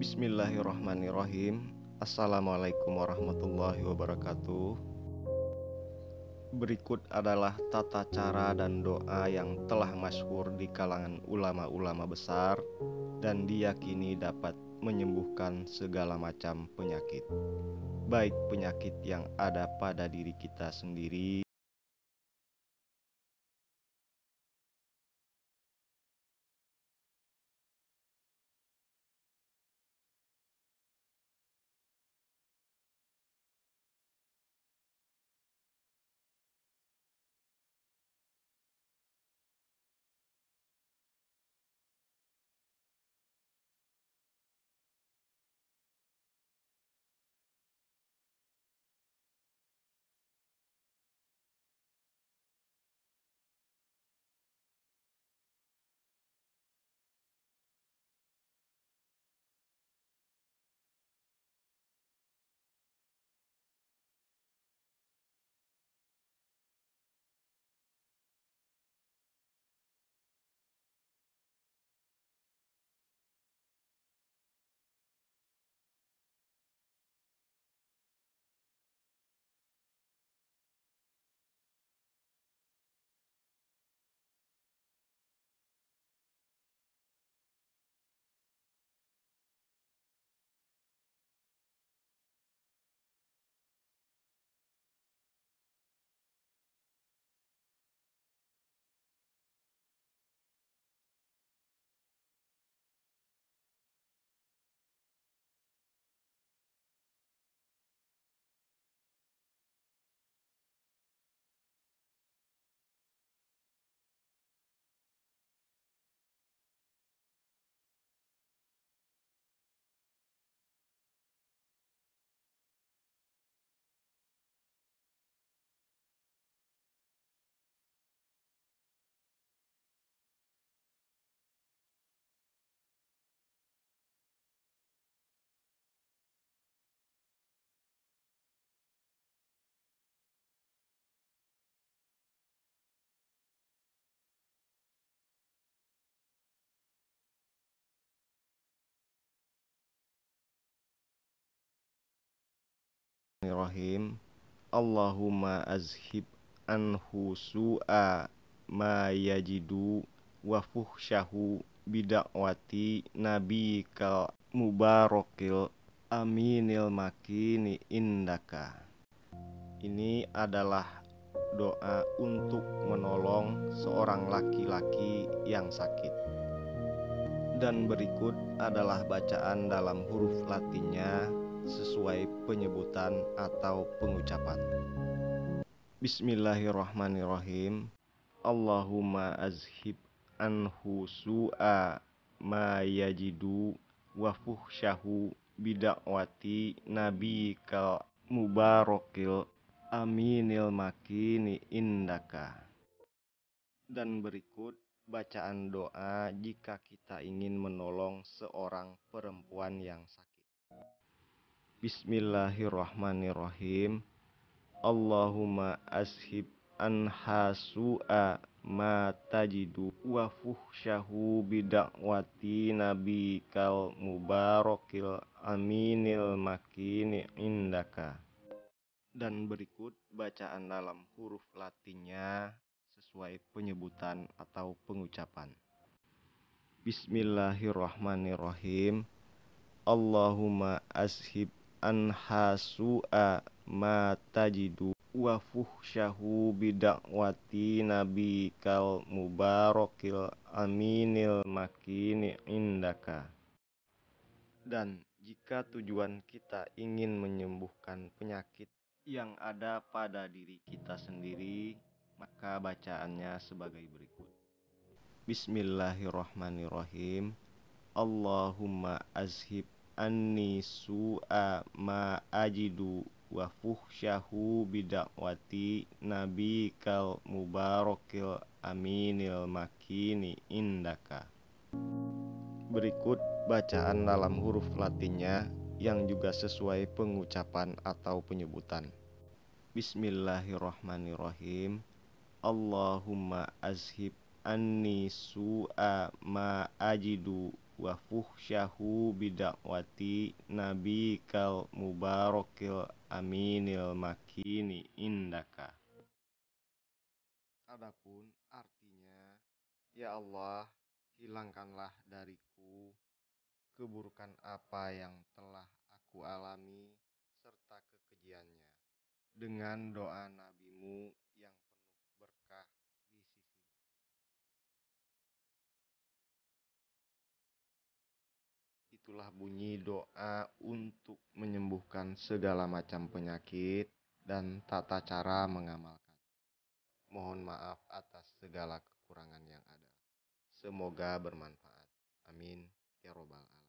Bismillahirrahmanirrahim Assalamualaikum warahmatullahi wabarakatuh Berikut adalah tata cara dan doa yang telah masyhur di kalangan ulama-ulama besar dan diyakini dapat menyembuhkan segala macam penyakit baik penyakit yang ada pada diri kita sendiri Bismillahirrahmanirrahim. Allahumma azhib anhu su'a ma yajidu wa fuhsyahu bidakwati kal mubarakil aminil makini indaka. Ini adalah doa untuk menolong seorang laki-laki yang sakit. Dan berikut adalah bacaan dalam huruf latinnya sesuai penyebutan atau pengucapan. Bismillahirrahmanirrahim. Allahumma azhib anhu su'a ma yajidu wa fuhsyahu bidakwati kal mubarakil aminil makini indaka. Dan berikut bacaan doa jika kita ingin menolong seorang perempuan yang sakit. Bismillahirrahmanirrahim. Allahumma ashib anha su'a ma tajidu wa fuhsyahu bidakwati kal mubarakil aminil makini indaka. Dan berikut bacaan dalam huruf latinnya sesuai penyebutan atau pengucapan. Bismillahirrahmanirrahim. Allahumma ashib anhasu'a ma tajidu wa fuhsyahu bidakwati nabi kal mubarakil aminil makini indaka dan jika tujuan kita ingin menyembuhkan penyakit yang ada pada diri kita sendiri maka bacaannya sebagai berikut Bismillahirrahmanirrahim Allahumma azhib anni su'a ma ajidu wa fuhsyahu bidakwati nabi kal mubarakil aminil makini indaka berikut bacaan dalam huruf latinnya yang juga sesuai pengucapan atau penyebutan Bismillahirrahmanirrahim Allahumma azhib anni su'a ma ajidu wa fuhsyahu bidakwati nabi kal mubarakil aminil makini indaka. Adapun artinya, ya Allah, hilangkanlah dariku keburukan apa yang telah aku alami serta kekejiannya dengan doa nabimu yang itulah bunyi doa untuk menyembuhkan segala macam penyakit dan tata cara mengamalkan. Mohon maaf atas segala kekurangan yang ada. Semoga bermanfaat. Amin. Ya